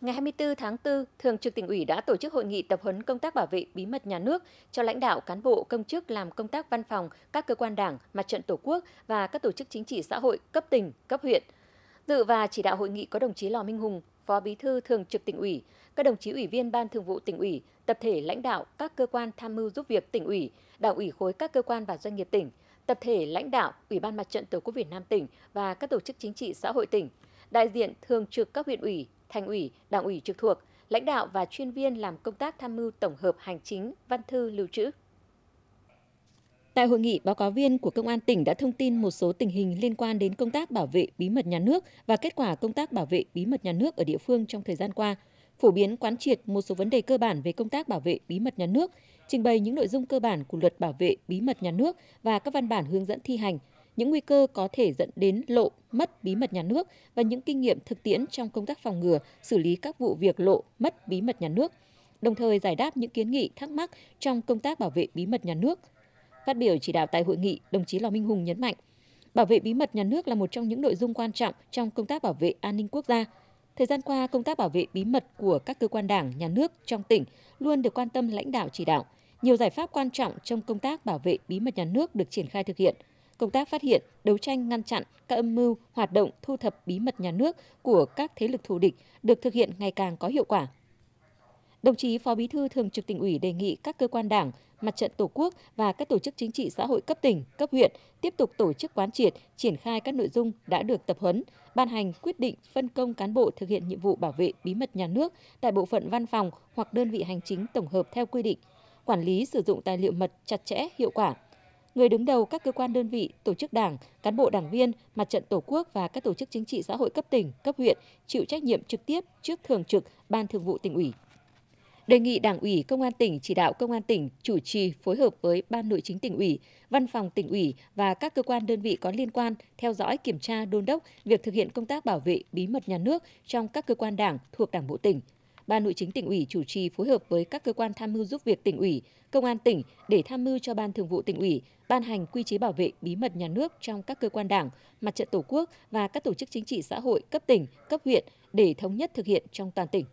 Ngày 24 tháng 4, Thường trực tỉnh ủy đã tổ chức hội nghị tập huấn công tác bảo vệ bí mật nhà nước cho lãnh đạo cán bộ công chức làm công tác văn phòng, các cơ quan đảng, mặt trận tổ quốc và các tổ chức chính trị xã hội cấp tỉnh, cấp huyện. Dự và chỉ đạo hội nghị có đồng chí Lò Minh Hùng, Phó Bí thư Thường trực tỉnh ủy, các đồng chí ủy viên Ban Thường vụ tỉnh ủy, tập thể lãnh đạo các cơ quan tham mưu giúp việc tỉnh ủy, đảng ủy khối các cơ quan và doanh nghiệp tỉnh, tập thể lãnh đạo Ủy ban Mặt trận Tổ quốc Việt Nam tỉnh và các tổ chức chính trị xã hội tỉnh, đại diện thường trực các huyện ủy, thành ủy, đảng ủy trực thuộc, lãnh đạo và chuyên viên làm công tác tham mưu tổng hợp hành chính, văn thư lưu trữ. Tại hội nghị, báo cáo viên của Công an tỉnh đã thông tin một số tình hình liên quan đến công tác bảo vệ bí mật nhà nước và kết quả công tác bảo vệ bí mật nhà nước ở địa phương trong thời gian qua, phổ biến quán triệt một số vấn đề cơ bản về công tác bảo vệ bí mật nhà nước, trình bày những nội dung cơ bản của luật bảo vệ bí mật nhà nước và các văn bản hướng dẫn thi hành – những nguy cơ có thể dẫn đến lộ, mất bí mật nhà nước và những kinh nghiệm thực tiễn trong công tác phòng ngừa, xử lý các vụ việc lộ, mất bí mật nhà nước, đồng thời giải đáp những kiến nghị thắc mắc trong công tác bảo vệ bí mật nhà nước. Phát biểu chỉ đạo tại hội nghị, đồng chí Lò Minh Hùng nhấn mạnh, bảo vệ bí mật nhà nước là một trong những nội dung quan trọng trong công tác bảo vệ an ninh quốc gia. Thời gian qua, công tác bảo vệ bí mật của các cơ quan đảng, nhà nước trong tỉnh luôn được quan tâm lãnh đạo chỉ đạo. Nhiều giải pháp quan trọng trong công tác bảo vệ bí mật nhà nước được triển khai thực hiện – công tác phát hiện, đấu tranh ngăn chặn các âm mưu, hoạt động thu thập bí mật nhà nước của các thế lực thù địch được thực hiện ngày càng có hiệu quả. Đồng chí Phó Bí thư Thường trực tỉnh ủy đề nghị các cơ quan Đảng, Mặt trận Tổ quốc và các tổ chức chính trị xã hội cấp tỉnh, cấp huyện tiếp tục tổ chức quán triệt, triển khai các nội dung đã được tập huấn, ban hành quyết định phân công cán bộ thực hiện nhiệm vụ bảo vệ bí mật nhà nước tại bộ phận văn phòng hoặc đơn vị hành chính tổng hợp theo quy định, quản lý sử dụng tài liệu mật chặt chẽ, hiệu quả, người đứng đầu các cơ quan đơn vị, tổ chức đảng, cán bộ đảng viên, mặt trận tổ quốc và các tổ chức chính trị xã hội cấp tỉnh, cấp huyện chịu trách nhiệm trực tiếp trước thường trực Ban Thường vụ tỉnh ủy. Đề nghị Đảng ủy Công an tỉnh chỉ đạo Công an tỉnh chủ trì phối hợp với Ban Nội chính tỉnh ủy, Văn phòng tỉnh ủy và các cơ quan đơn vị có liên quan theo dõi kiểm tra đôn đốc việc thực hiện công tác bảo vệ bí mật nhà nước trong các cơ quan đảng thuộc Đảng bộ tỉnh, Ban Nội chính tỉnh ủy chủ trì phối hợp với các cơ quan tham mưu giúp việc tỉnh ủy, công an tỉnh để tham mưu cho Ban Thường vụ tỉnh ủy ban hành quy chế bảo vệ bí mật nhà nước trong các cơ quan Đảng, Mặt trận Tổ quốc và các tổ chức chính trị xã hội cấp tỉnh, cấp huyện để thống nhất thực hiện trong toàn tỉnh.